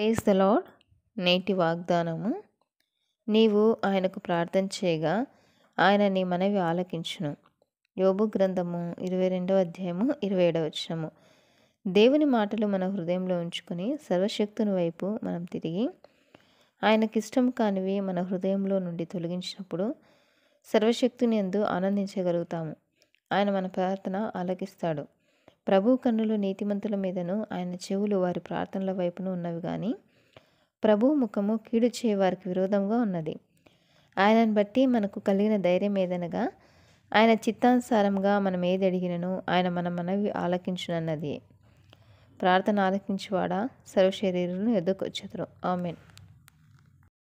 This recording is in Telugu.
ప్రైజ్ ద లాడ్ నేటి వాగ్దానము నీవు ఆయనకు ప్రార్థన చేయగా ఆయన నీ మనవి ఆలకించును యోబు గ్రంథము ఇరవై రెండవ అధ్యాయము ఇరవై ఏడవ వచ్చినము దేవుని మాటలు మన హృదయంలో ఉంచుకొని సర్వశక్తుని వైపు మనం తిరిగి ఆయనకిష్టం కానివి మన హృదయంలో నుండి తొలగించినప్పుడు సర్వశక్తిని ఎందు ఆనందించగలుగుతాము ఆయన మన ప్రార్థన ఆలకిస్తాడు ప్రభు కన్నులు నీతిమంతుల మీదను ఆయన చెవులు వారి ప్రార్థనల వైపును ఉన్నవి కానీ ప్రభు ముఖము కీడు వారికి విరోధంగా ఉన్నది ఆయనను బట్టి మనకు కలిగిన ధైర్యం ఏదనగా ఆయన చిత్తానుసారంగా మనం ఏది అడిగినను ఆయన మన మనవి ఆలకించునన్నది ప్రార్థన ఆలకించువాడా సర్వశరీరులను ఎదుకొచ్చుతురు ఆమెన్